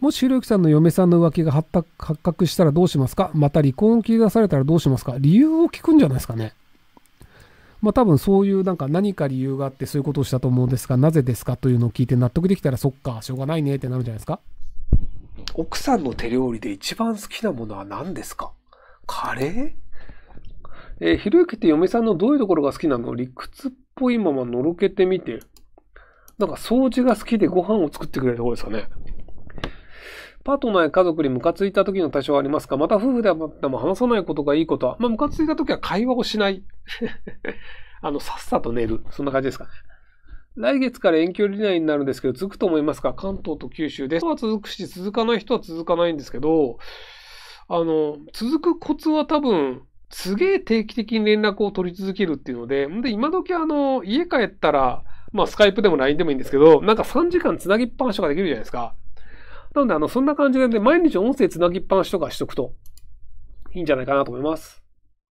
もしひろゆきさんの嫁さんの浮気が発覚したらどうしますかまた離婚を切り出されたらどうしますか理由を聞くんじゃないですかね。まあ多分そういうなんか何か理由があってそういうことをしたと思うんですが、なぜですかというのを聞いて納得できたらそっか、しょうがないねってなるんじゃないですか奥さんの手料理で一番好きなものは何ですかカレーえー、ひろゆきって嫁さんのどういうところが好きなの理屈っぽいままのろけてみて。なんか掃除が好きでご飯を作ってくれるところですかね。パートナーや家族にムカついた時の対処はありますかまた夫婦でも話さないことがいいことはまあ、ムカついた時は会話をしない。あの、さっさと寝る。そんな感じですかね。来月から遠距離恋愛になるんですけど、続くと思いますか関東と九州で。人は続くし、続かない人は続かないんですけど、あの、続くコツは多分、すげえ定期的に連絡を取り続けるっていうので、んで、今時あの、家帰ったら、まあ、スカイプでも LINE でもいいんですけど、なんか3時間つなぎっぱなしとかできるじゃないですか。なので、あの、そんな感じでね、毎日音声つなぎっぱなしとかしとくといいんじゃないかなと思います。